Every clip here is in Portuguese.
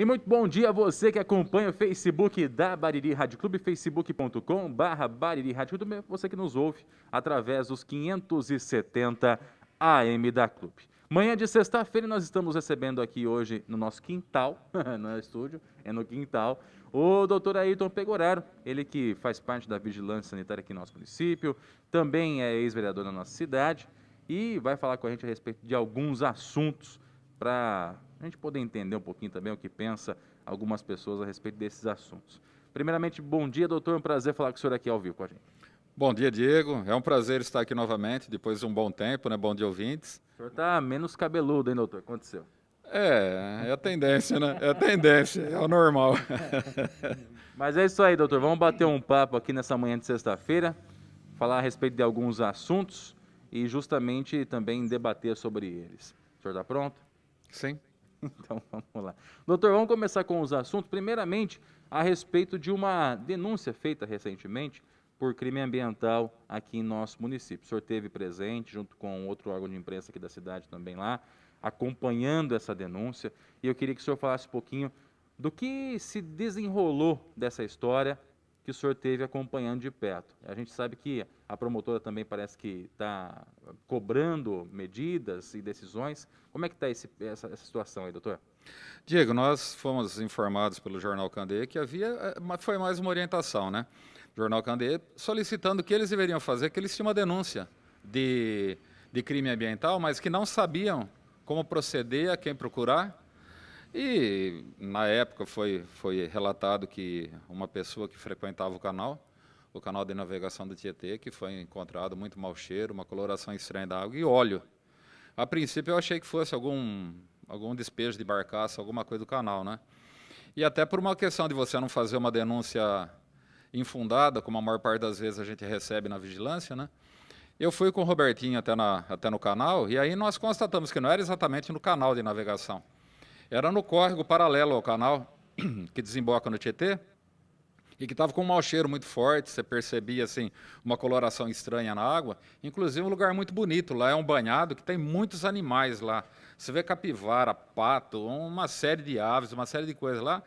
E muito bom dia a você que acompanha o Facebook da Bariri Rádio Clube, facebook.com barra Bariri Rádio Clube, você que nos ouve através dos 570 AM da Clube. Manhã de sexta-feira nós estamos recebendo aqui hoje no nosso quintal, não é estúdio, é no quintal, o doutor Ayrton Pegoraro, ele que faz parte da vigilância sanitária aqui no nosso município, também é ex-vereador na nossa cidade e vai falar com a gente a respeito de alguns assuntos para a gente poder entender um pouquinho também o que pensa algumas pessoas a respeito desses assuntos. Primeiramente, bom dia, doutor. É um prazer falar com o senhor aqui ao vivo com a gente. Bom dia, Diego. É um prazer estar aqui novamente, depois de um bom tempo, né? Bom dia, ouvintes. O senhor está menos cabeludo, hein, doutor? Aconteceu. É, é a tendência, né? É a tendência, é o normal. Mas é isso aí, doutor. Vamos bater um papo aqui nessa manhã de sexta-feira, falar a respeito de alguns assuntos e justamente também debater sobre eles. O senhor está pronto? Sim. Então vamos lá. Doutor, vamos começar com os assuntos. Primeiramente, a respeito de uma denúncia feita recentemente por crime ambiental aqui em nosso município. O senhor esteve presente, junto com outro órgão de imprensa aqui da cidade também lá, acompanhando essa denúncia. E eu queria que o senhor falasse um pouquinho do que se desenrolou dessa história que o senhor teve acompanhando de perto. A gente sabe que a promotora também parece que está cobrando medidas e decisões. Como é que está essa, essa, situação aí, doutor? Diego, nós fomos informados pelo Jornal Candê que havia, eh, foi mais uma orientação, né? O Jornal Candê solicitando que eles deveriam fazer, que eles tinham uma denúncia de, de crime ambiental, mas que não sabiam como proceder, a quem procurar, e na época foi, foi relatado que uma pessoa que frequentava o canal, o canal de navegação do Tietê, que foi encontrado muito mau cheiro, uma coloração estranha da água e óleo. A princípio eu achei que fosse algum, algum despejo de barcaça, alguma coisa do canal, né? E até por uma questão de você não fazer uma denúncia infundada, como a maior parte das vezes a gente recebe na vigilância, né? Eu fui com o Robertinho até, na, até no canal, e aí nós constatamos que não era exatamente no canal de navegação, era no córrego paralelo ao canal, que desemboca no Tietê, e que estava com um mau cheiro muito forte, você percebia assim uma coloração estranha na água. Inclusive um lugar muito bonito, lá é um banhado que tem muitos animais lá. Você vê capivara, pato, uma série de aves, uma série de coisas lá.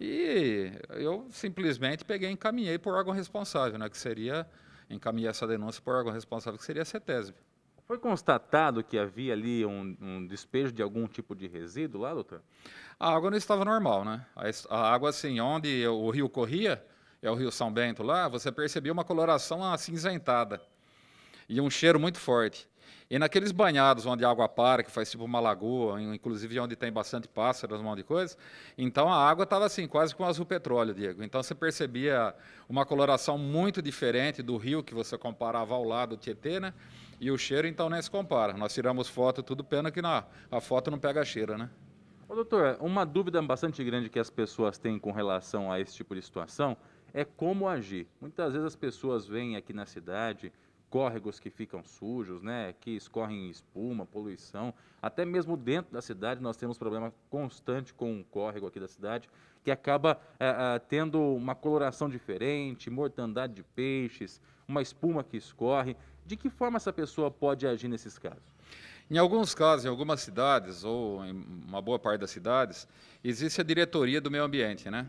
E eu simplesmente peguei e encaminhei por órgão responsável, né, que seria encaminhei essa denúncia por órgão responsável, que seria a CETESB. Foi constatado que havia ali um, um, despejo de algum tipo de resíduo lá, doutor? A água não estava normal, né? A, água, assim, onde o rio corria, é o rio São Bento lá, você percebia uma coloração acinzentada e um cheiro muito forte. E naqueles banhados onde a água para, que faz tipo uma lagoa, inclusive onde tem bastante pássaros, um monte de coisa, então a água estava assim, quase com azul petróleo, Diego. Então você percebia uma coloração muito diferente do rio que você comparava ao lado do Tietê, né? E o cheiro, então, nem se compara. Nós tiramos foto, tudo, pena que na, a foto não pega cheiro, né? Ô, doutor, uma dúvida bastante grande que as pessoas têm com relação a esse tipo de situação é como agir. Muitas vezes as pessoas vêm aqui na cidade, córregos que ficam sujos, né, que escorrem espuma, poluição. Até mesmo dentro da cidade nós temos problema constante com um córrego aqui da cidade que acaba é, é, tendo uma coloração diferente, mortandade de peixes, uma espuma que escorre de que forma essa pessoa pode agir nesses casos? Em alguns casos, em algumas cidades, ou em uma boa parte das cidades, existe a diretoria do meio ambiente, né?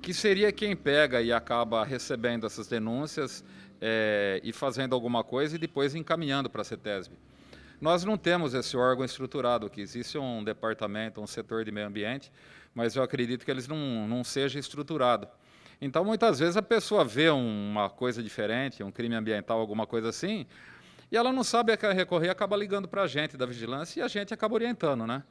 que seria quem pega e acaba recebendo essas denúncias é, e fazendo alguma coisa e depois encaminhando para a CETESB. Nós não temos esse órgão estruturado aqui, existe um departamento, um setor de meio ambiente, mas eu acredito que eles não, não sejam estruturados. Então, muitas vezes a pessoa vê uma coisa diferente, um crime ambiental, alguma coisa assim, e ela não sabe a que recorrer, acaba ligando para a gente da vigilância e a gente acaba orientando, né?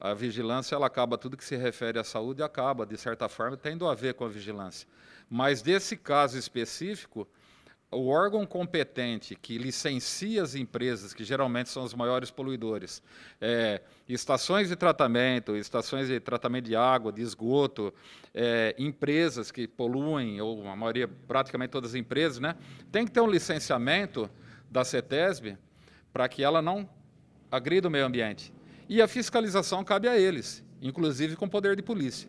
A vigilância ela acaba tudo que se refere à saúde acaba de certa forma tendo a ver com a vigilância. Mas desse caso específico, o órgão competente que licencia as empresas, que geralmente são os maiores poluidores, é, estações de tratamento, estações de tratamento de água, de esgoto, é, empresas que poluem, ou a maioria, praticamente todas as empresas, né, tem que ter um licenciamento da CETESB para que ela não agrida o meio ambiente. E a fiscalização cabe a eles, inclusive com poder de polícia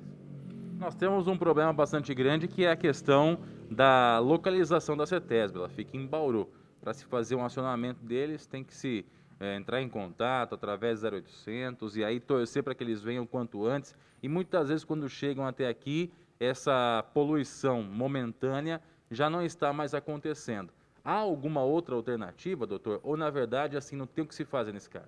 nós temos um problema bastante grande que é a questão da localização da CETESB. Ela fica em Bauru. Para se fazer um acionamento deles, tem que se é, entrar em contato através 0800 e aí torcer para que eles venham quanto antes. E muitas vezes, quando chegam até aqui, essa poluição momentânea já não está mais acontecendo. Há alguma outra alternativa, doutor? Ou, na verdade, assim, não tem o que se fazer nesse caso?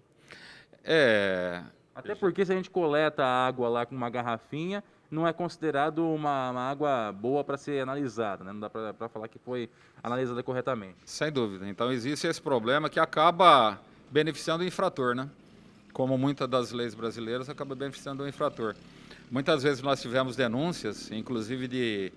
É. Até porque se a gente coleta a água lá com uma garrafinha, não é considerado uma, uma água boa para ser analisada, né? não dá para falar que foi analisada corretamente. Sem dúvida. Então existe esse problema que acaba beneficiando o infrator, né? Como muitas das leis brasileiras acaba beneficiando o infrator. Muitas vezes nós tivemos denúncias, inclusive de,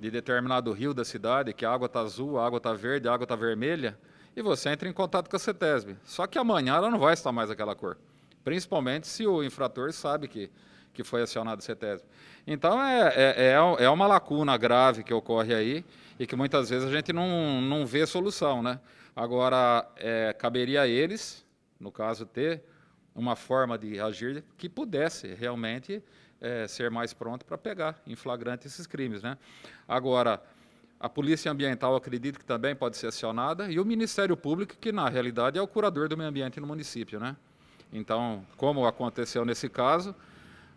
de determinado rio da cidade, que a água está azul, a água está verde, a água está vermelha, e você entra em contato com a CETESB. Só que amanhã ela não vai estar mais aquela cor. Principalmente se o infrator sabe que que foi acionado o CETESB. Então, é, é, é uma lacuna grave que ocorre aí e que muitas vezes a gente não, não vê solução. Né? Agora, é, caberia a eles, no caso, ter uma forma de agir que pudesse realmente é, ser mais pronto para pegar em flagrante esses crimes. Né? Agora, a Polícia Ambiental, acredito que também pode ser acionada, e o Ministério Público, que na realidade é o curador do meio ambiente no município. Né? Então, como aconteceu nesse caso,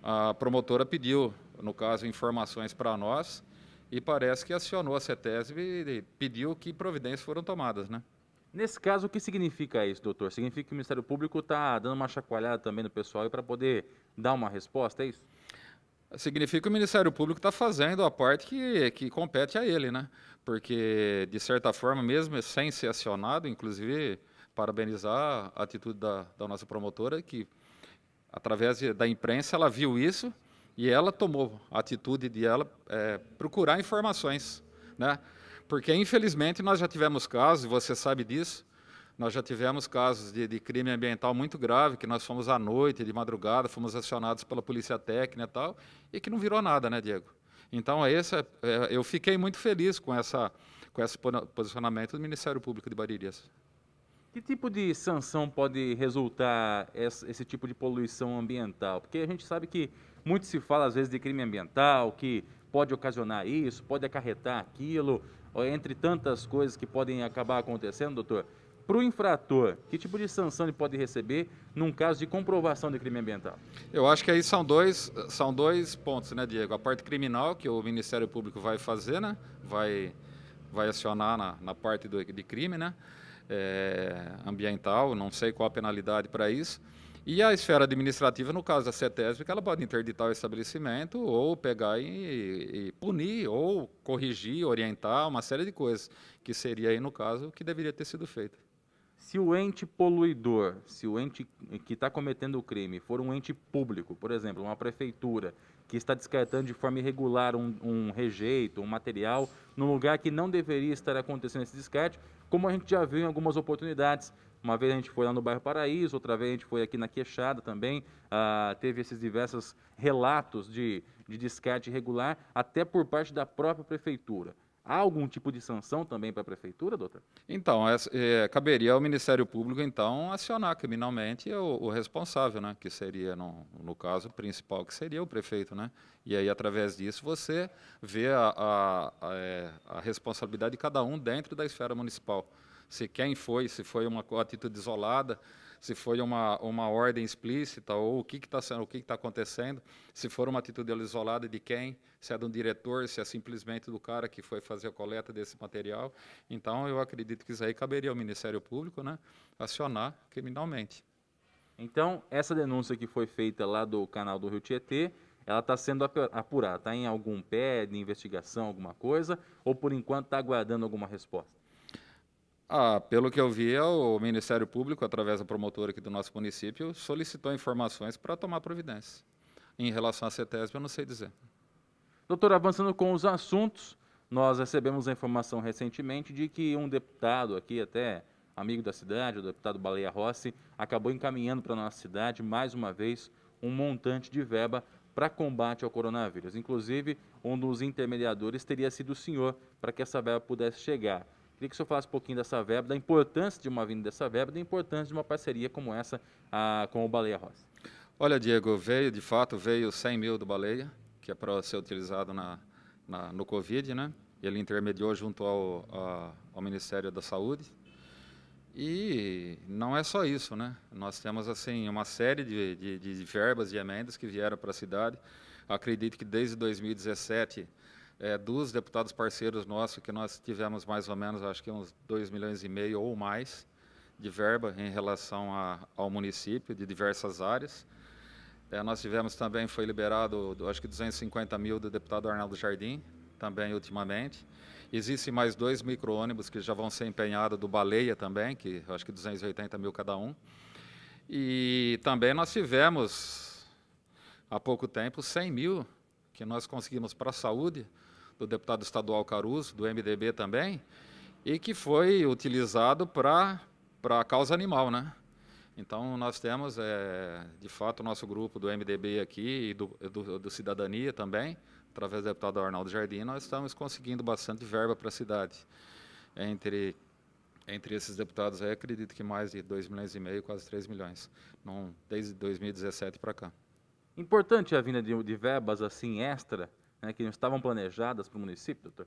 a promotora pediu, no caso, informações para nós e parece que acionou a CETESB e pediu que providências foram tomadas, né? Nesse caso, o que significa isso, doutor? Significa que o Ministério Público está dando uma chacoalhada também no pessoal para poder dar uma resposta, é isso? Significa que o Ministério Público está fazendo a parte que, que compete a ele, né? Porque, de certa forma, mesmo sem ser acionado, inclusive parabenizar a atitude da, da nossa promotora, que através da imprensa, ela viu isso e ela tomou a atitude de ela é, procurar informações, né? Porque infelizmente nós já tivemos casos, e você sabe disso, nós já tivemos casos de, de, crime ambiental muito grave, que nós fomos à noite, de madrugada, fomos acionados pela polícia técnica e tal, e que não virou nada, né, Diego? Então, é essa, é, é, eu fiquei muito feliz com, essa, com esse posicionamento do Ministério Público de Baririas. Que tipo de sanção pode resultar esse tipo de poluição ambiental? Porque a gente sabe que muito se fala às vezes de crime ambiental, que pode ocasionar isso, pode acarretar aquilo, entre tantas coisas que podem acabar acontecendo, doutor. Para o infrator, que tipo de sanção ele pode receber num caso de comprovação de crime ambiental? Eu acho que aí são dois, são dois pontos, né, Diego? A parte criminal, que o Ministério Público vai fazer, né? Vai vai acionar na, na parte do, de crime né? É, ambiental, não sei qual a penalidade para isso. E a esfera administrativa, no caso da CETESB, que ela pode interditar o estabelecimento ou pegar e, e, punir, ou corrigir, orientar, uma série de coisas, que seria aí, no caso, o que deveria ter sido feito. Se o ente poluidor, se o ente que está cometendo o crime for um ente público, por exemplo, uma prefeitura, que está descartando de forma irregular um, um rejeito, um material, num lugar que não deveria estar acontecendo esse descarte, como a gente já viu em algumas oportunidades. Uma vez a gente foi lá no bairro Paraíso, outra vez a gente foi aqui na Queixada também, ah, teve esses diversos relatos de, de descarte irregular, até por parte da própria prefeitura. Há algum tipo de sanção também para a prefeitura, doutor? Então, é, é, caberia ao Ministério Público, então, acionar criminalmente o, o responsável, né? que seria, no, no, caso principal, que seria o prefeito. Né? E aí, através disso, você vê a, a, a, é, a responsabilidade de cada um dentro da esfera municipal. Se quem foi, se foi uma atitude isolada, se foi uma, uma ordem explícita ou o que está sendo, o que está acontecendo, se for uma atitude isolada de quem, se é do diretor, se é simplesmente do cara que foi fazer a coleta desse material. Então, eu acredito que isso aí caberia ao Ministério Público, né, acionar criminalmente. Então, essa denúncia que foi feita lá do canal do Rio Tietê, ela está sendo apurada, está em algum pé de investigação, alguma coisa, ou por enquanto está aguardando alguma resposta? Ah, pelo que eu vi, é o Ministério Público, através da promotora aqui do nosso município, solicitou informações para tomar providência. Em relação à CETESB, eu não sei dizer. Doutor, avançando com os assuntos, nós recebemos a informação recentemente de que um deputado aqui, até amigo da cidade, o deputado Baleia Rossi, acabou encaminhando para a nossa cidade, mais uma vez, um montante de verba para combate ao coronavírus. Inclusive, um dos intermediadores teria sido o senhor para que essa verba pudesse chegar. Queria que o senhor falasse um pouquinho dessa verba, da importância de uma vinda dessa verba, da importância de uma parceria como essa a, ah, com o Baleia Rosa. Olha, Diego, veio, de fato, veio 100 mil do Baleia, que é para ser utilizado na, na, no Covid, né? Ele intermediou junto ao, a, ao Ministério da Saúde. E não é só isso, né? Nós temos, assim, uma série de, de, de verbas e emendas que vieram para a cidade. Acredito que desde 2017 é, dos deputados parceiros nossos, que nós tivemos mais ou menos, acho que uns 2 milhões e meio ou mais de verba em relação a, ao município, de diversas áreas. É, nós tivemos também, foi liberado, acho que 250 mil do deputado Arnaldo Jardim, também ultimamente. Existem mais dois micro-ônibus que já vão ser empenhados do Baleia também, que acho que 280 mil cada um. E também nós tivemos, há pouco tempo, 100 mil que nós conseguimos para a saúde, do deputado estadual Caruso, do MDB também, e que foi utilizado para a causa animal, né? Então, nós temos, é, de fato, o nosso grupo do MDB aqui e do, do, do Cidadania também, através do deputado Arnaldo Jardim, nós estamos conseguindo bastante verba para a cidade. Entre, entre esses deputados aí, acredito que mais de 2 milhões e meio, quase 3 milhões, num, desde 2017 para cá. Importante a vinda de, de verbas assim extra né, que não estavam planejadas para o município, doutor?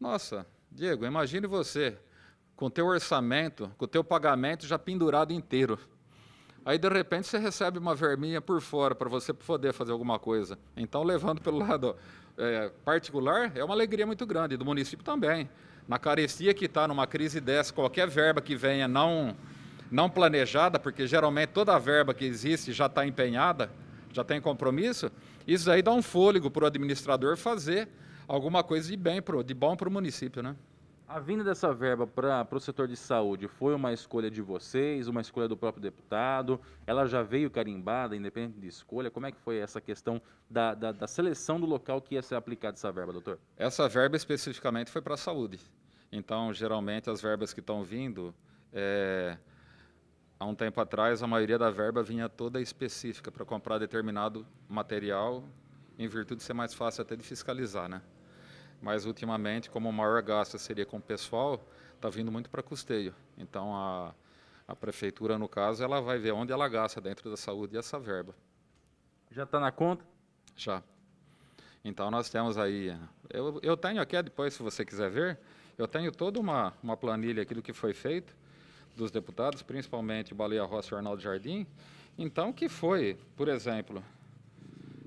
Nossa, Diego, imagine você com o teu orçamento, com o teu pagamento já pendurado inteiro. Aí, de repente, você recebe uma verminha por fora para você poder fazer alguma coisa. Então, levando pelo lado é, particular, é uma alegria muito grande, do município também. Na carestia que está, numa crise dessa, qualquer verba que venha não, não planejada, porque geralmente toda a verba que existe já está empenhada, já tem compromisso, isso aí dá um fôlego para o administrador fazer alguma coisa de bem, pro, de bom para o município, né? A vinda dessa verba para o setor de saúde foi uma escolha de vocês, uma escolha do próprio deputado? Ela já veio carimbada, independente de escolha? Como é que foi essa questão da, da, da seleção do local que ia ser aplicada essa verba, doutor? Essa verba especificamente foi para a saúde. Então, geralmente, as verbas que estão vindo, é, há um tempo atrás, a maioria da verba vinha toda específica para comprar determinado material, em virtude de ser mais fácil até de fiscalizar, né? Mas ultimamente, como o maior gasto seria com o pessoal, está vindo muito para custeio. Então a, a prefeitura, no caso, ela vai ver onde ela gasta dentro da saúde essa verba. Já está na conta? Já. Então nós temos aí. Eu, eu tenho aqui, depois, se você quiser ver, eu tenho toda uma, uma planilha aqui do que foi feito dos deputados, principalmente Baleia Rossi e Arnaldo Jardim, então que foi, por exemplo,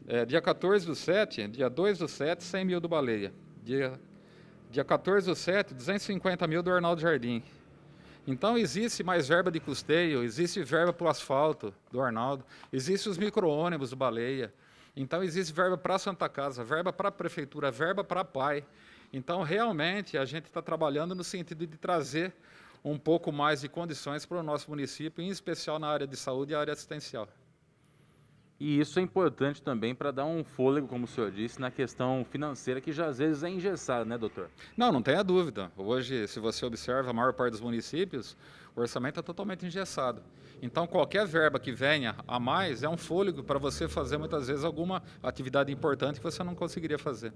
é, dia 14 do 7, dia 2 do 7, 100 mil do Baleia. Dia, dia 14 do 7, 250 mil do Arnaldo Jardim. Então existe mais verba de custeio, existe verba para o asfalto do Arnaldo, existe os micro-ônibus do Baleia. Então existe verba para a Santa Casa, verba para a Prefeitura, verba para a PAI. Então realmente a gente está trabalhando no sentido de trazer um pouco mais de condições para o nosso município, em especial na área de saúde e área assistencial. E isso é importante também para dar um fôlego, como o senhor disse, na questão financeira, que já às vezes é engessada, né, doutor? Não, não tenha dúvida. Hoje, se você observa, a maior parte dos municípios, o orçamento é totalmente engessado. Então, qualquer verba que venha a mais é um fôlego para você fazer, muitas vezes, alguma atividade importante que você não conseguiria fazer.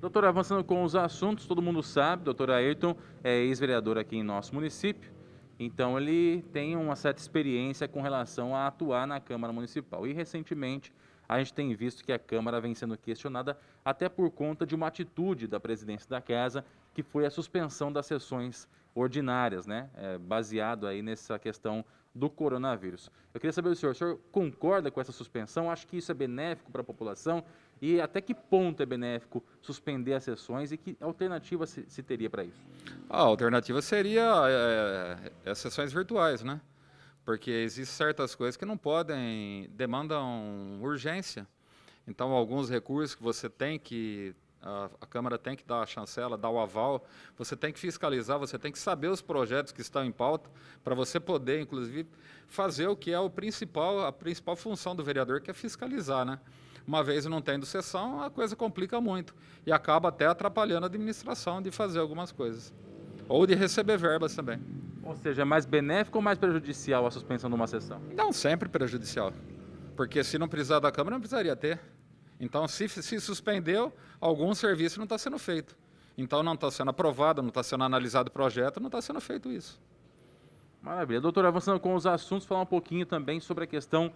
Doutora, avançando com os assuntos, todo mundo sabe, doutor Ayrton é ex-vereador aqui em nosso município, então ele tem uma certa experiência com relação a atuar na Câmara Municipal. E recentemente a gente tem visto que a Câmara vem sendo questionada até por conta de uma atitude da presidência da casa, que foi a suspensão das sessões ordinárias, né? É, baseado aí nessa questão do coronavírus. Eu queria saber do senhor, o senhor concorda com essa suspensão? Acho que isso é benéfico para a população? e até que ponto é benéfico suspender as sessões e que alternativa se, se teria para isso? A alternativa seria é, as sessões virtuais, né? Porque existem certas coisas que não podem, demandam urgência. Então, alguns recursos que você tem que a, a, Câmara tem que dar a chancela, dar o aval, você tem que fiscalizar, você tem que saber os projetos que estão em pauta, para você poder, inclusive, fazer o que é o principal, a principal função do vereador, que é fiscalizar, né? Uma vez não tendo sessão, a coisa complica muito e acaba até atrapalhando a administração de fazer algumas coisas. Ou de receber verbas também. Ou seja, é mais benéfico ou mais prejudicial a suspensão de uma sessão? Não, sempre prejudicial. Porque se não precisar da Câmara, não precisaria ter. Então, se, se suspendeu, algum serviço não está sendo feito. Então, não está sendo aprovado, não está sendo analisado o projeto, não está sendo feito isso. Maravilha. Doutor, avançando com os assuntos, falar um pouquinho também sobre a questão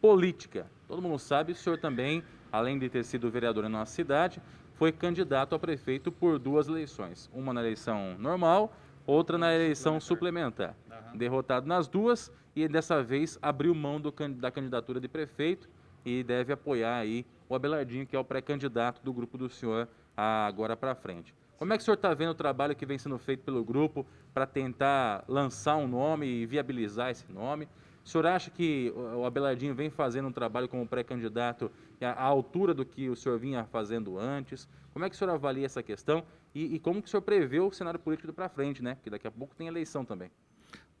política. Todo mundo sabe, o senhor também, além de ter sido vereador em nossa cidade, foi candidato a prefeito por duas eleições. Uma na eleição normal, outra na eleição suplementar. Derrotado nas duas e dessa vez abriu mão do, da candidatura de prefeito e deve apoiar aí o Abelardinho, que é o pré-candidato do grupo do senhor agora para frente. Como é que o senhor está vendo o trabalho que vem sendo feito pelo grupo para tentar lançar um nome e viabilizar esse nome? O senhor acha que o Abelardinho vem fazendo um trabalho como pré-candidato à altura do que o senhor vinha fazendo antes? Como é que o senhor avalia essa questão e, e como que o senhor prevê o cenário político para frente, né? Porque daqui a pouco tem eleição também.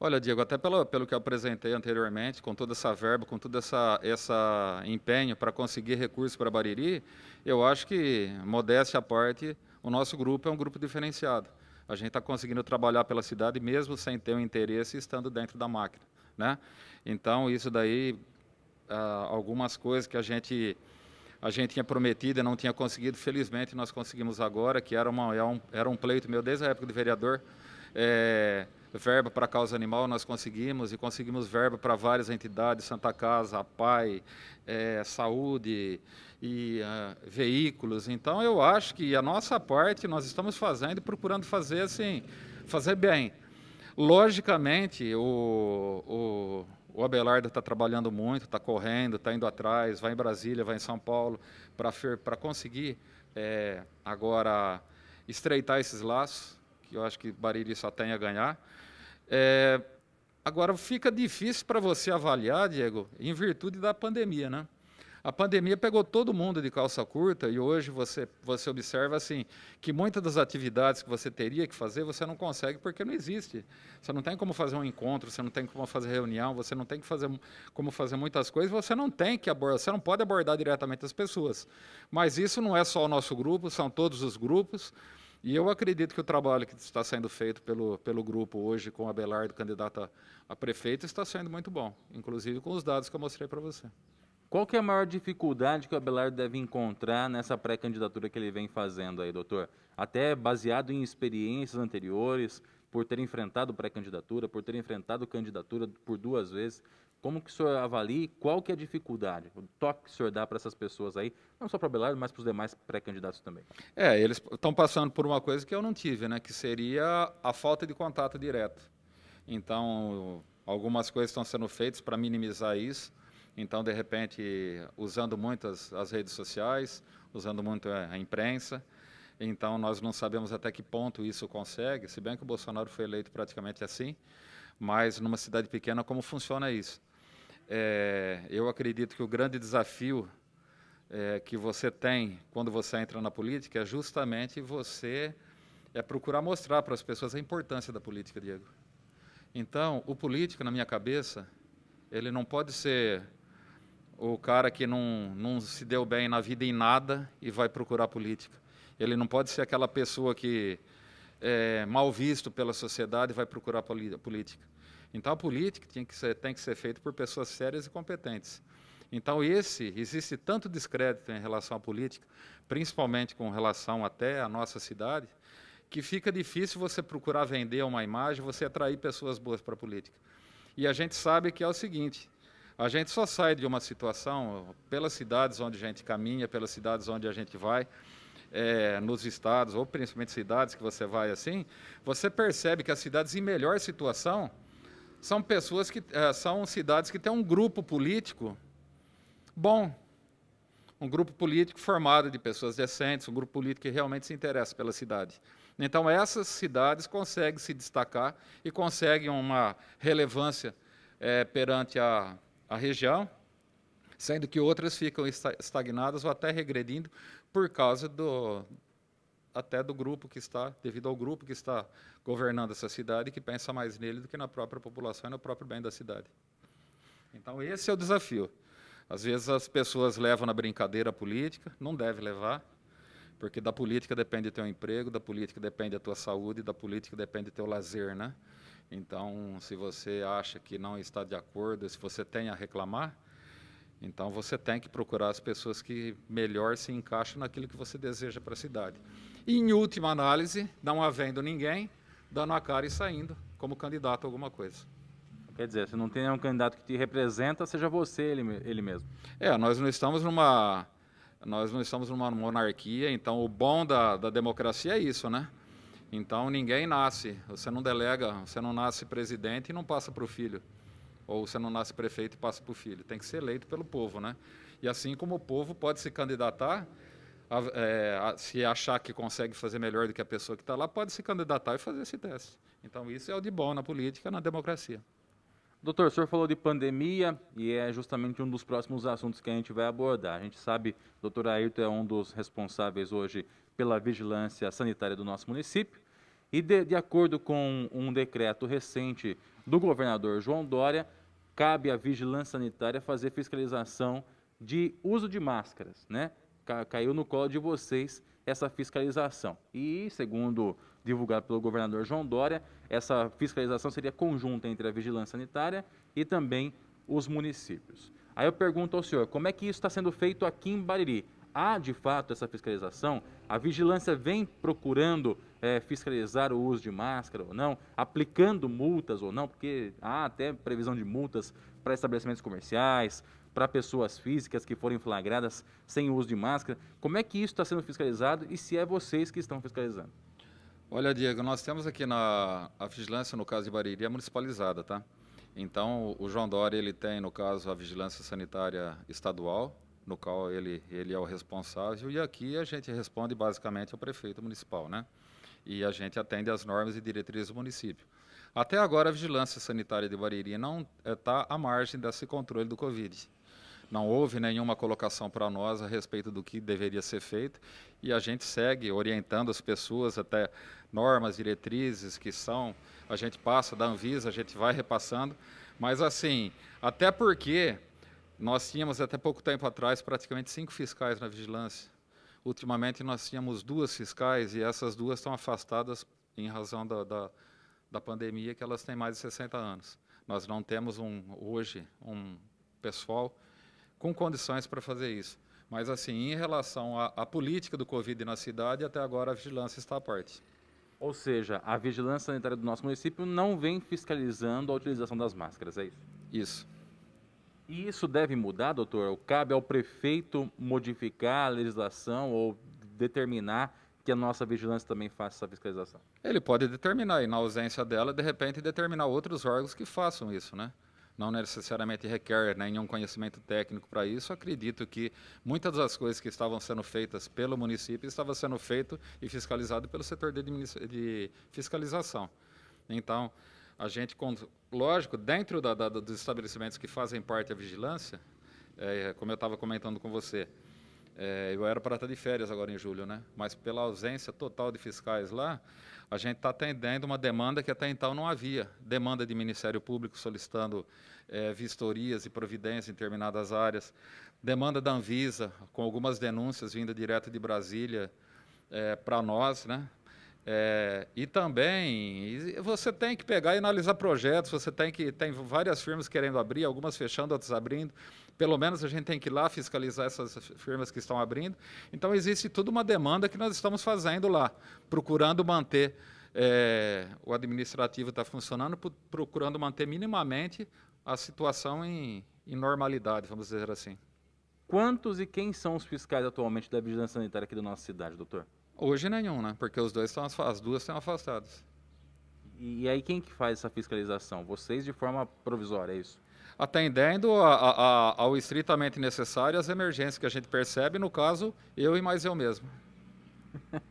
Olha, Diego, até pelo, pelo que eu apresentei anteriormente, com toda essa verba, com todo essa, essa empenho para conseguir recursos para Bariri, eu acho que, modéstia à parte, o nosso grupo é um grupo diferenciado. A gente está conseguindo trabalhar pela cidade mesmo sem ter o um interesse estando dentro da máquina. Né? Então, isso daí, ah, algumas coisas que a gente, a gente tinha prometido e não tinha conseguido, felizmente nós conseguimos agora, que era, uma, era, é um, era um pleito meu desde a época de vereador. É, verba para causa animal nós conseguimos, e conseguimos verba para várias entidades, Santa Casa, APAI, é, Saúde e uh, veículos. Então, eu acho que a nossa parte nós estamos fazendo e procurando fazer assim, fazer bem. Logicamente, o, o, o Abelardo está trabalhando muito, está correndo, está indo atrás, vai em Brasília, vai em São Paulo, para conseguir é, agora estreitar esses laços que eu acho que Bariri só tem a ganhar. É, agora, fica difícil para você avaliar, Diego, em virtude da pandemia, né? A pandemia pegou todo mundo de calça curta e hoje você, você observa assim que muitas das atividades que você teria que fazer você não consegue porque não existe. Você não tem como fazer um encontro, você não tem como fazer reunião, você não tem que fazer como fazer muitas coisas, você não tem que abordar, você não pode abordar diretamente as pessoas. Mas isso não é só o nosso grupo, são todos os grupos. E eu acredito que o trabalho que está sendo feito pelo, pelo grupo hoje com a Belardo, candidata a prefeito, está sendo muito bom, inclusive com os dados que eu mostrei para você. Qual que é a maior dificuldade que o Abelardo deve encontrar nessa pré-candidatura que ele vem fazendo aí, doutor? Até baseado em experiências anteriores, por ter enfrentado pré-candidatura, por ter enfrentado candidatura por duas vezes. Como que o senhor avalia qual que é a dificuldade, o toque que o senhor dá para essas pessoas aí, não só para o mas para os demais pré-candidatos também? É, eles estão passando por uma coisa que eu não tive, né, que seria a falta de contato direto. Então, algumas coisas estão sendo feitas para minimizar isso. Então, de repente, usando muito as, as redes sociais, usando muito é, a imprensa, então, nós não sabemos até que ponto isso consegue, se bem que o Bolsonaro foi eleito praticamente assim, mas numa cidade pequena, como funciona isso? É, eu acredito que o grande desafio é, que você tem quando você entra na política é justamente você é procurar mostrar para as pessoas a importância da política, Diego. Então, o político, na minha cabeça, ele não pode ser o cara que não, não se deu bem na vida em nada e vai procurar política. Ele não pode ser aquela pessoa que é mal visto pela sociedade e vai procurar política. Então a política tem que ser, tem que ser feita por pessoas sérias e competentes. Então esse existe tanto descrédito em relação à política, principalmente com relação até à nossa cidade, que fica difícil você procurar vender uma imagem, você atrair pessoas boas para a política. E a gente sabe que é o seguinte, a gente só sai de uma situação pelas cidades onde a gente caminha, pelas cidades onde a gente vai, é, nos estados, ou principalmente cidades que você vai assim, você percebe que as cidades em melhor situação são pessoas que eh, são cidades que têm um grupo político bom, um grupo político formado de pessoas decentes, um grupo político que realmente se interessa pela cidade. Então essas cidades conseguem se destacar e conseguem uma relevância é, perante a, a região, sendo que outras ficam estagnadas ou até regredindo por causa do, até do grupo que está, devido ao grupo que está governando essa cidade, que pensa mais nele do que na própria população e no próprio bem da cidade. Então, esse é o desafio. Às vezes as pessoas levam na brincadeira a política, não deve levar, porque da política depende teu emprego, da política depende a tua saúde, da política depende teu lazer, né? Então, se você acha que não está de acordo, se você tem a reclamar, então você tem que procurar as pessoas que melhor se encaixam naquilo que você deseja para a cidade e, em última análise, não havendo ninguém, dando a cara e saindo como candidato a alguma coisa. Quer dizer, se não tem nenhum candidato que te representa, seja você ele, ele mesmo. É, nós não estamos numa nós não estamos numa monarquia, então o bom da, da democracia é isso, né? Então ninguém nasce, você não delega, você não nasce presidente e não passa para o filho. Ou você não nasce prefeito e passa para o filho. Tem que ser eleito pelo povo, né? E assim como o povo pode se candidatar, é, se achar que consegue fazer melhor do que a pessoa que está lá, pode se candidatar e fazer esse teste. Então, isso é o de bom na política, na democracia. Doutor, o senhor falou de pandemia e é justamente um dos próximos assuntos que a gente vai abordar. A gente sabe, doutor Ayrton é um dos responsáveis hoje pela vigilância sanitária do nosso município. E de, de acordo com um decreto recente do governador João Dória, cabe à vigilância sanitária fazer fiscalização de uso de máscaras, né? caiu no colo de vocês essa fiscalização. E, segundo divulgado pelo governador João Dória, essa fiscalização seria conjunta entre a vigilância sanitária e também os municípios. Aí eu pergunto ao senhor, como é que isso está sendo feito aqui em Bariri? Há de fato essa fiscalização? A vigilância vem procurando é, fiscalizar o uso de máscara ou não, aplicando multas ou não, porque há até previsão de multas para estabelecimentos comerciais, para pessoas físicas que forem flagradas sem uso de máscara. Como é que isso está sendo fiscalizado e se é vocês que estão fiscalizando? Olha, Diego, nós temos aqui na a vigilância, no caso de Bariri, é municipalizada, tá? Então, o João Dória, ele tem, no caso, a vigilância sanitária estadual, no qual ele, ele é o responsável, e aqui a gente responde basicamente ao prefeito municipal, né? E a gente atende às normas e diretrizes do município. Até agora, a vigilância sanitária de Bariri não está eh, é, à margem desse controle do Covid não houve nenhuma colocação para nós a respeito do que deveria ser feito e a gente segue orientando as pessoas até normas, diretrizes que são, a gente passa da Anvisa, a gente vai repassando, mas assim, até porque nós tínhamos até pouco tempo atrás praticamente cinco fiscais na vigilância. Ultimamente nós tínhamos duas fiscais e essas duas estão afastadas em razão da, da, da pandemia, que elas têm mais de 60 anos. Nós não temos um, hoje um pessoal com condições para fazer isso. Mas, assim, em relação à, à, política do Covid na cidade, até agora a vigilância está à parte. Ou seja, a vigilância sanitária do nosso município não vem fiscalizando a utilização das máscaras, é isso? Isso. E isso deve mudar, doutor? Cabe ao prefeito modificar a legislação ou determinar que a nossa vigilância também faça essa fiscalização? Ele pode determinar, e na ausência dela, de repente, determinar outros órgãos que façam isso, né? não necessariamente requer né, nenhum conhecimento técnico para isso. Acredito que muitas das coisas que estavam sendo feitas pelo município estavam sendo feito e fiscalizado pelo setor de, de fiscalização. Então, a gente, lógico, dentro da, da, dos estabelecimentos que fazem parte da vigilância, é, como eu estava comentando com você, é, eu era para estar de férias agora em julho, né? Mas pela ausência total de fiscais lá, a gente está atendendo uma demanda que até então não havia. Demanda de Ministério Público solicitando é, vistorias e providências em determinadas áreas. Demanda da Anvisa, com algumas denúncias vindo direto de Brasília é, para nós, né? É, e também você tem que pegar e analisar projetos, você tem que tem várias firmas querendo abrir, algumas fechando, outras abrindo pelo menos a gente tem que ir lá fiscalizar essas firmas que estão abrindo. Então, existe toda uma demanda que nós estamos fazendo lá, procurando manter é, o administrativo está funcionando, procurando manter minimamente a situação em, em normalidade, vamos dizer assim. Quantos e quem são os fiscais atualmente da vigilância sanitária aqui da nossa cidade, doutor? Hoje nenhum, né? Porque os dois estão, as duas estão afastadas. E aí quem que faz essa fiscalização? Vocês de forma provisória, é isso? atendendo a, a, a, ao estritamente necessário as emergências que a gente percebe, no caso, eu e mais eu mesmo.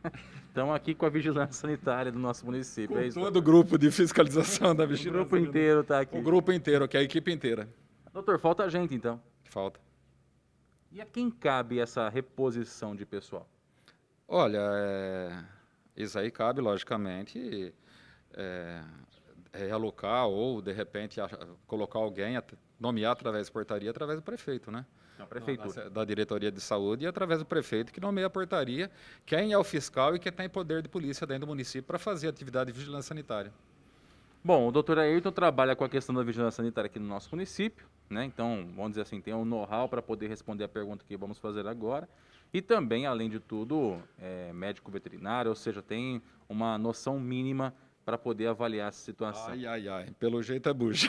Estamos aqui com a vigilância sanitária do nosso município. Com é isso, todo o grupo de fiscalização da vigilância. O grupo inteiro está aqui. O grupo inteiro, que é a equipe inteira. Doutor, falta gente então. Falta. E a quem cabe essa reposição de pessoal? Olha, é... isso aí cabe, logicamente, é realocar ou, de repente, colocar alguém, nomear através da portaria, através do prefeito, né? Não, prefeitura. Da, da, diretoria de saúde e através do prefeito que nomeia a portaria quem é o fiscal e quem tem poder de polícia dentro do município para fazer atividade de vigilância sanitária. Bom, o doutor Ayrton trabalha com a questão da vigilância sanitária aqui no nosso município, né? Então, vamos dizer assim, tem um know-how para poder responder a pergunta que vamos fazer agora. E também, além de tudo, é médico veterinário, ou seja, tem uma noção mínima para poder avaliar essa situação. Ai, ai, ai, pelo jeito é bucha.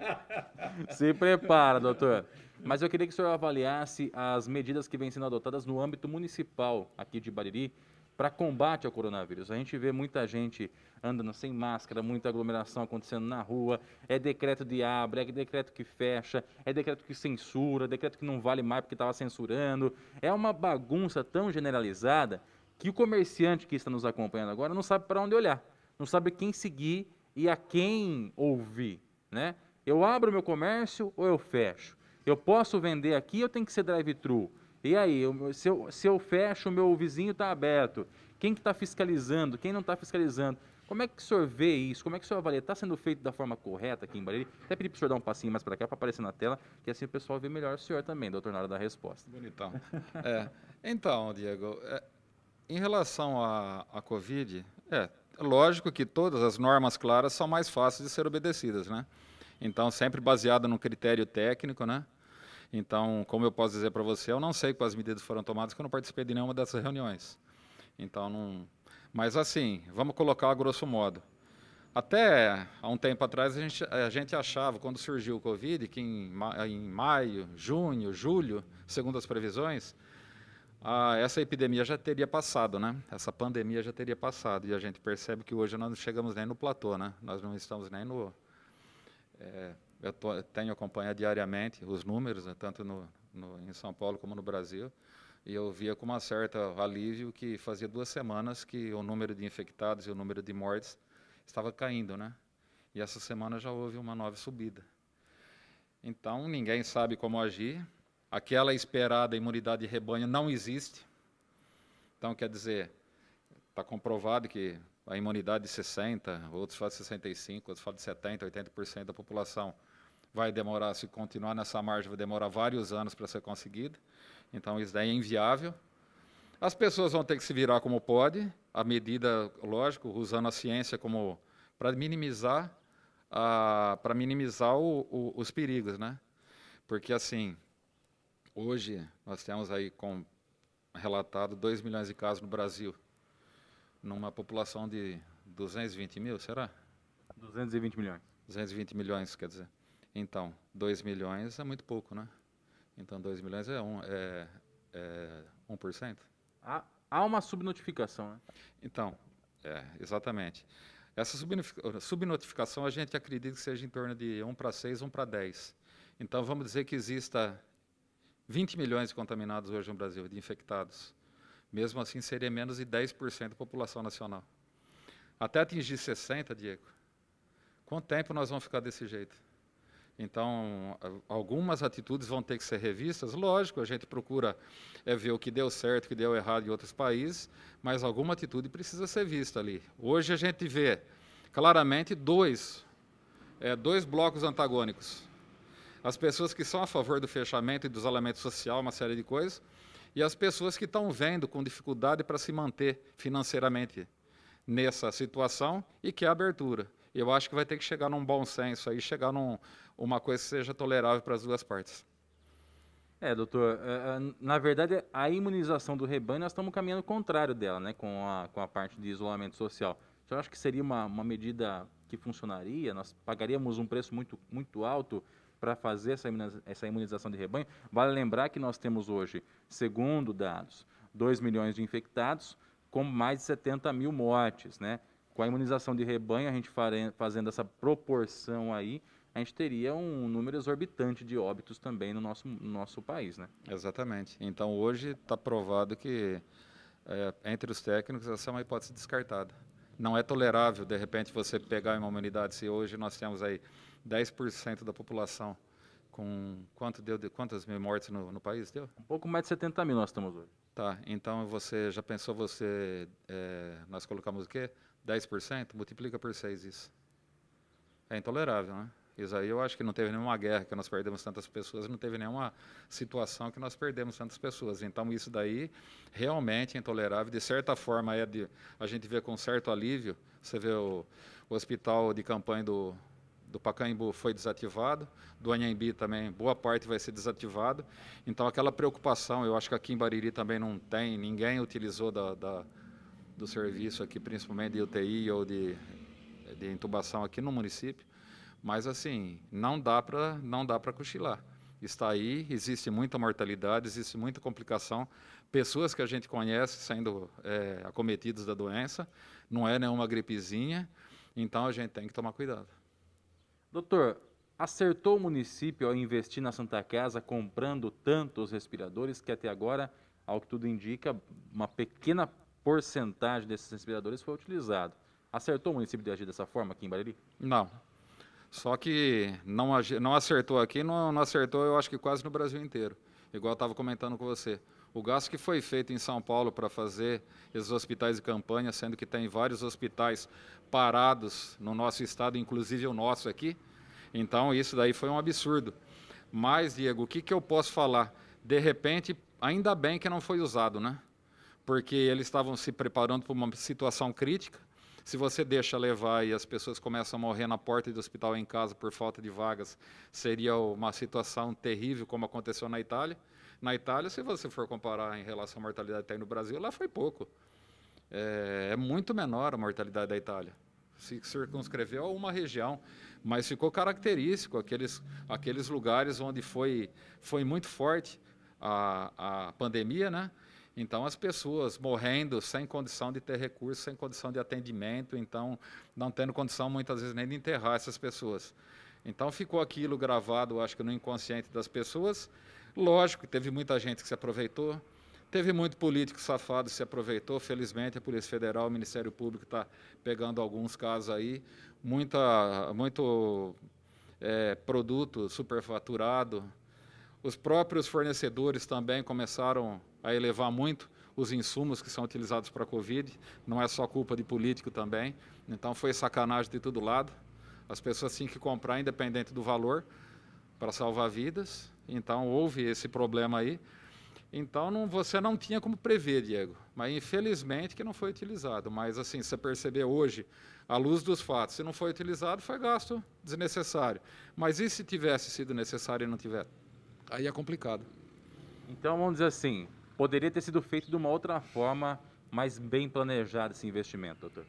Se prepara, doutor. Mas eu queria que o senhor avaliasse as medidas que vêm sendo adotadas no âmbito municipal aqui de Bariri para combate ao coronavírus. A gente vê muita gente andando sem máscara, muita aglomeração acontecendo na rua, é decreto de abre, é decreto que fecha, é decreto que censura, é decreto que não vale mais porque estava censurando. É uma bagunça tão generalizada que o comerciante que está nos acompanhando agora não sabe para onde olhar não sabe quem seguir e a quem ouvir, né? Eu abro meu comércio ou eu fecho? Eu posso vender aqui eu tenho que ser drive-thru? E aí, eu, se, eu, se eu fecho, o meu vizinho está aberto, quem que está fiscalizando, quem não está fiscalizando? Como é que o senhor vê isso? Como é que o senhor avalia? Está sendo feito da forma correta aqui em Bariri? Até pedir para o senhor dar um passinho mais para cá para aparecer na tela, que assim o pessoal vê melhor o senhor também, doutor, na hora da resposta. Bonitão. é, então, Diego, é, em relação à Covid, é, lógico que todas as normas claras são mais fáceis de ser obedecidas, né? Então, sempre baseado num critério técnico, né? Então, como eu posso dizer para você, eu não sei quais medidas foram tomadas, porque eu não participei de nenhuma dessas reuniões. Então, não... Mas, assim, vamos colocar a grosso modo. Até há um tempo atrás, a gente, a gente achava, quando surgiu o Covid, que em, em maio, junho, julho, segundo as previsões, ah, essa epidemia já teria passado, né? Essa pandemia já teria passado. E a gente percebe que hoje nós não chegamos nem no platô, né? Nós não estamos nem no. É, eu, tô, tenho acompanhado diariamente os números, né? tanto no, no, em São Paulo como no Brasil. E eu via com uma certa alívio que fazia duas semanas que o número de infectados e o número de mortes estava caindo, né? E essa semana já houve uma nova subida. Então, ninguém sabe como agir, aquela esperada imunidade de rebanho não existe. Então, quer dizer, está comprovado que a imunidade de 60, outros falam de 65, outros falam de 70, 80% da população vai demorar, se continuar nessa margem, vai demorar vários anos para ser conseguida. Então, isso daí é inviável. As pessoas vão ter que se virar como pode, à medida, lógico, usando a ciência como para minimizar, para minimizar o, o, os perigos, né? Porque assim, Hoje, nós temos aí com, relatado 2 milhões de casos no Brasil, numa população de 220 mil, será? 220 milhões. 220 milhões, quer dizer. Então, 2 milhões é muito pouco, né? Então, 2 milhões é, um, é, é 1%. Há, há uma subnotificação, né? Então, é, exatamente. Essa subnotificação a gente acredita que seja em torno de 1 para 6, 1 para 10. Então, vamos dizer que exista 20 milhões de contaminados hoje no Brasil, de infectados. Mesmo assim, seria menos de 10% da população nacional. Até atingir 60, Diego, quanto tempo nós vamos ficar desse jeito? Então, algumas atitudes vão ter que ser revistas. Lógico, a gente procura é, ver o que deu certo, o que deu errado em outros países, mas alguma atitude precisa ser vista ali. Hoje a gente vê claramente dois, é, dois blocos antagônicos as pessoas que são a favor do fechamento e do isolamento social, uma série de coisas, e as pessoas que estão vendo com dificuldade para se manter financeiramente nessa situação e que é a abertura. Eu acho que vai ter que chegar num bom senso aí, chegar numa uma coisa que seja tolerável para as duas partes. É, doutor, é, é, na verdade, a imunização do rebanho, nós estamos caminhando contrário dela, né, com a, com a parte de isolamento social. Você acha que seria uma, uma medida que funcionaria? Nós pagaríamos um preço muito, muito alto para fazer essa imunização, essa imunização de rebanho. Vale lembrar que nós temos hoje, segundo dados, 2 milhões de infectados, com mais de 70 mil mortes. Né? Com a imunização de rebanho, a gente fazendo essa proporção aí, a gente teria um número exorbitante de óbitos também no nosso, no nosso país. Né? Exatamente. Então, hoje está provado que, é, entre os técnicos, essa é uma hipótese descartada. Não é tolerável, de repente, você pegar uma imunidade, se hoje nós temos aí 10% da população com quanto deu de, quantas mil mortes no, no, país deu? Um pouco mais de 70 mil nós estamos hoje. Tá, então você já pensou você, é, nós colocamos o quê? 10%? Multiplica por 6 isso. É intolerável, né? Isso aí eu acho que não teve nenhuma guerra que nós perdemos tantas pessoas, não teve nenhuma situação que nós perdemos tantas pessoas. Então isso daí realmente é intolerável. De certa forma, é de, a gente vê com certo alívio. Você vê o, o hospital de campanha do, do Pacaembu foi desativado, do Anhembi também, boa parte vai ser desativado. Então, aquela preocupação, eu acho que aqui em Bariri também não tem, ninguém utilizou da, da do serviço aqui, principalmente de UTI ou de, de intubação aqui no município. Mas, assim, não dá para cochilar está aí, existe muita mortalidade, existe muita complicação. Pessoas que a gente conhece sendo é, acometidas da doença, não é nenhuma gripezinha, então a gente tem que tomar cuidado. Doutor, acertou o município ao investir na Santa Casa comprando tantos respiradores que até agora, ao que tudo indica, uma pequena porcentagem desses respiradores foi utilizado. Acertou o município de agir dessa forma aqui em Bariri? Não. Só que não, não acertou aqui, não, não acertou, eu acho que quase no Brasil inteiro. Igual eu estava comentando com você. O gasto que foi feito em São Paulo para fazer esses hospitais de campanha, sendo que tem vários hospitais parados no nosso estado, inclusive o nosso aqui. Então, isso daí foi um absurdo. Mas, Diego, o que, que eu posso falar? De repente, ainda bem que não foi usado, né? Porque eles estavam se preparando para uma situação crítica. Se você deixa levar e as pessoas começam a morrer na porta do hospital em casa por falta de vagas, seria uma situação terrível, como aconteceu na Itália. Na Itália, se você for comparar em relação à mortalidade que tem no Brasil, lá foi pouco. É, é muito menor a mortalidade da Itália. Se circunscreveu a uma região, mas ficou característico aqueles, aqueles lugares onde foi, foi muito forte a, a pandemia, né? Então, as pessoas morrendo sem condição de ter recurso, sem condição de atendimento, então, não tendo condição muitas vezes nem de enterrar essas pessoas. Então, ficou aquilo gravado, acho que no inconsciente das pessoas, Lógico teve muita gente que se aproveitou, teve muito político safado que se aproveitou. Felizmente, a Polícia Federal, o Ministério Público está pegando alguns casos aí. Muita, muito é, produto superfaturado. Os próprios fornecedores também começaram a elevar muito os insumos que são utilizados para a Covid. Não é só culpa de político também. Então foi sacanagem de todo lado. As pessoas tinham que comprar independente do valor para salvar vidas. Então houve esse problema aí. Então não, você não tinha como prever, Diego. Mas infelizmente que não foi utilizado. Mas assim, se você perceber hoje, à luz dos fatos, se não foi utilizado, foi gasto desnecessário. Mas e se tivesse sido necessário e não tiver? Aí é complicado. Então vamos dizer assim, poderia ter sido feito de uma outra forma, mais bem planejado esse investimento, doutor.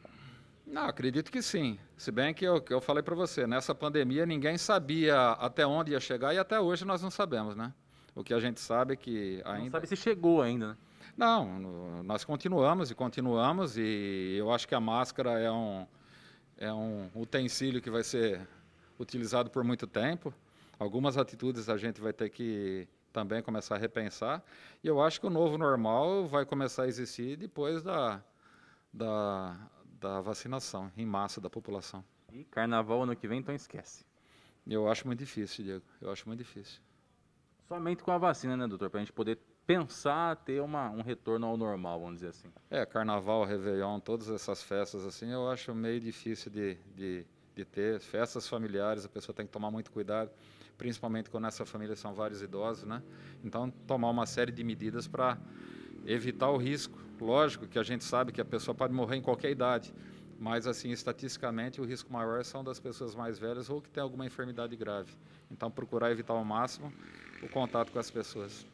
Não, acredito que sim. Se bem que eu, que eu falei para você, nessa pandemia ninguém sabia até onde ia chegar e até hoje nós não sabemos, né? O que a gente sabe é que ainda. Não sabe se chegou ainda, né? Não, nós continuamos e continuamos e eu acho que a máscara é um, é um utensílio que vai ser utilizado por muito tempo. Algumas atitudes a gente vai ter que também começar a repensar. E eu acho que o novo normal vai começar a existir depois da, da da vacinação em massa da população. E carnaval ano que vem, então esquece. Eu acho muito difícil, Diego. Eu acho muito difícil. Somente com a vacina, né, doutor? Para a gente poder pensar ter uma, um retorno ao normal, vamos dizer assim. É, carnaval, Réveillon, todas essas festas assim, eu acho meio difícil de, de, de ter. Festas familiares, a pessoa tem que tomar muito cuidado, principalmente quando essa família são vários idosos, né? Então, tomar uma série de medidas para evitar o risco Lógico que a gente sabe que a pessoa pode morrer em qualquer idade, mas assim, estatisticamente, o risco maior são das pessoas mais velhas ou que têm alguma enfermidade grave. Então, procurar evitar ao máximo o contato com as pessoas.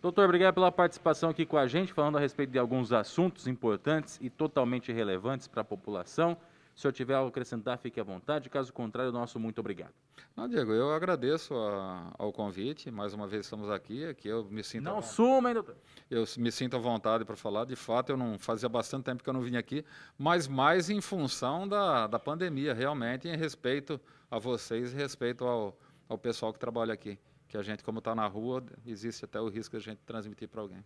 Doutor, obrigado pela participação aqui com a gente, falando a respeito de alguns assuntos importantes e totalmente relevantes para a população. Se eu tiver algo a acrescentar, fique à vontade. Caso contrário, nosso muito obrigado. Não, Diego, eu agradeço a, ao convite. Mais uma vez estamos aqui. Aqui é eu me sinto. Não suma, hein, doutor? Eu me sinto à vontade para falar. De fato, eu não fazia bastante tempo que eu não vinha aqui, mas mais em função da, da pandemia, realmente, em respeito a vocês e respeito ao, ao pessoal que trabalha aqui. Que a gente, como está na rua, existe até o risco de a gente transmitir para alguém.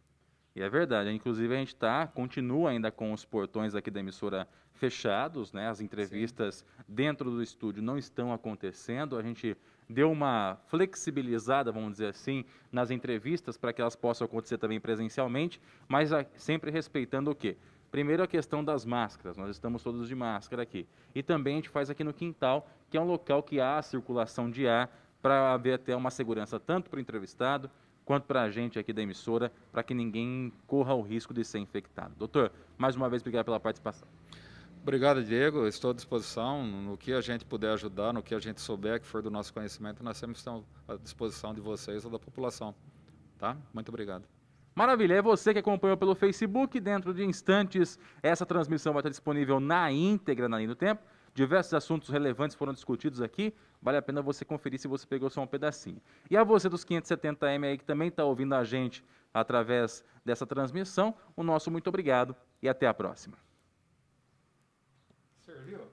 E é verdade. Inclusive, a gente está, continua ainda com os portões aqui da emissora fechados, né? As entrevistas Sim. dentro do estúdio não estão acontecendo. A gente deu uma flexibilizada, vamos dizer assim, nas entrevistas para que elas possam acontecer também presencialmente, mas a, sempre respeitando o quê? Primeiro a questão das máscaras, nós estamos todos de máscara aqui. E também a gente faz aqui no quintal, que é um local que há circulação de ar para haver até uma segurança tanto para o entrevistado quanto para a gente aqui da emissora, para que ninguém corra o risco de ser infectado. Doutor, mais uma vez, obrigado pela participação. Obrigado, Diego. Estou à disposição. No que a gente puder ajudar, no que a gente souber que for do nosso conhecimento, nós sempre estamos à disposição de vocês ou da população. Tá? Muito obrigado. Maravilha, é você que acompanhou pelo Facebook. Dentro de instantes, essa transmissão vai estar disponível na íntegra na linha do tempo. Diversos assuntos relevantes foram discutidos aqui. Vale a pena você conferir se você pegou só um pedacinho. E a você dos 570M aí que também está ouvindo a gente através dessa transmissão, o nosso muito obrigado e até a próxima. Serviu?